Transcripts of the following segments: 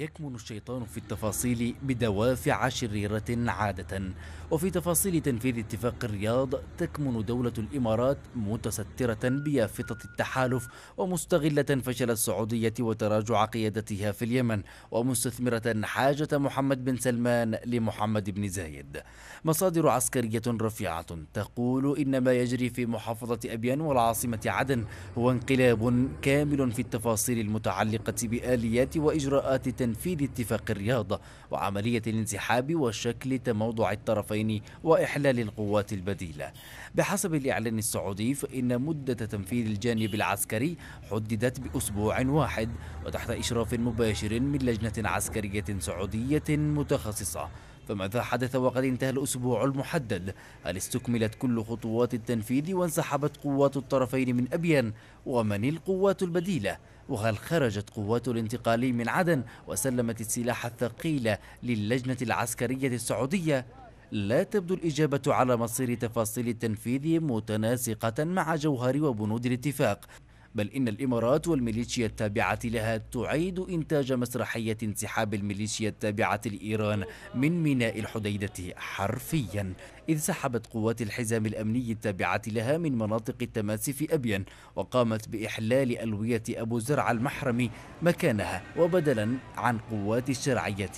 يكمن الشيطان في التفاصيل بدوافع شريرة عادة وفي تفاصيل تنفيذ اتفاق الرياض تكمن دولة الإمارات متسترة بيافطة التحالف ومستغلة فشل السعودية وتراجع قيادتها في اليمن ومستثمرة حاجة محمد بن سلمان لمحمد بن زايد مصادر عسكرية رفيعة تقول إن ما يجري في محافظة أبيان والعاصمة عدن هو انقلاب كامل في التفاصيل المتعلقة بآليات وإجراءات تنفيذ اتفاق الرياض وعملية الانسحاب وشكل تموضع الطرفين وإحلال القوات البديلة بحسب الإعلان السعودي فإن مدة تنفيذ الجانب العسكري حددت بأسبوع واحد وتحت إشراف مباشر من لجنة عسكرية سعودية متخصصة فماذا حدث وقد انتهى الأسبوع المحدد هل استكملت كل خطوات التنفيذ وانسحبت قوات الطرفين من أبيان ومن القوات البديلة وهل خرجت قوات الانتقالي من عدن وسلمت السلاح الثقيل للجنة العسكرية السعودية لا تبدو الإجابة على مصير تفاصيل التنفيذ متناسقة مع جوهر وبنود الاتفاق بل إن الإمارات والميليشيا التابعة لها تعيد إنتاج مسرحية انسحاب الميليشيا التابعة لإيران من ميناء الحديدة حرفيا إذ سحبت قوات الحزام الأمني التابعة لها من مناطق التماس في أبين وقامت بإحلال ألوية أبو زرع المحرمي مكانها وبدلا عن قوات الشرعية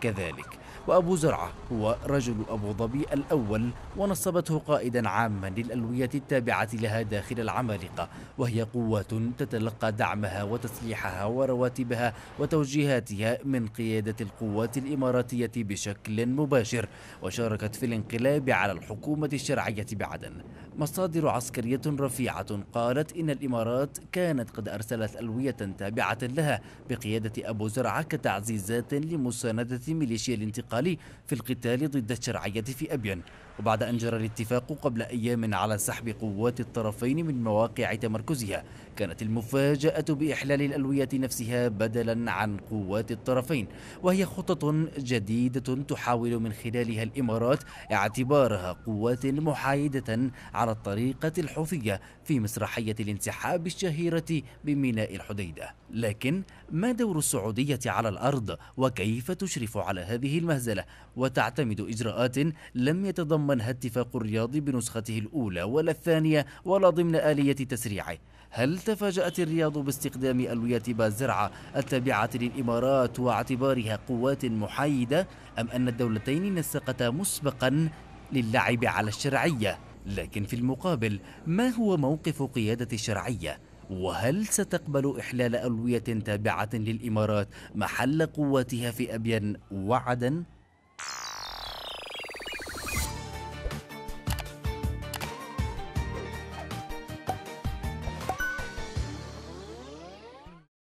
كذلك وأبو زرعة هو رجل أبو ظبي الأول ونصبته قائدا عاما للألوية التابعة لها داخل العمالقة وهي قوات تتلقى دعمها وتسليحها ورواتبها وتوجيهاتها من قيادة القوات الإماراتية بشكل مباشر وشاركت في الانقلاب على الحكومة الشرعية بعدن مصادر عسكرية رفيعة قالت إن الإمارات كانت قد أرسلت ألوية تابعة لها بقيادة أبو زرعة كتعزيزات لمساندة ميليشيا الانتقام الانتقالي في القتال ضد الشرعية في أبين وبعد أن جرى الاتفاق قبل أيام على سحب قوات الطرفين من مواقع تمركزها كانت المفاجأة بإحلال الألوية نفسها بدلا عن قوات الطرفين وهي خطة جديدة تحاول من خلالها الإمارات اعتبارها قوات محايدة على الطريقة الحوثية في مسرحية الانسحاب الشهيرة بميناء الحديدة لكن ما دور السعودية على الأرض وكيف تشرف على هذه المهزة المنزلة وتعتمد إجراءات لم يتضمنها اتفاق الرياض بنسخته الأولى ولا الثانية ولا ضمن آلية تسريعه هل تفاجأت الرياض باستخدام ألوية بازرعة التابعة للإمارات واعتبارها قوات محايدة أم أن الدولتين نسقتا مسبقا للعب على الشرعية لكن في المقابل ما هو موقف قيادة الشرعية وهل ستقبل إحلال ألوية تابعة للإمارات محل قواتها في أبين وعدن؟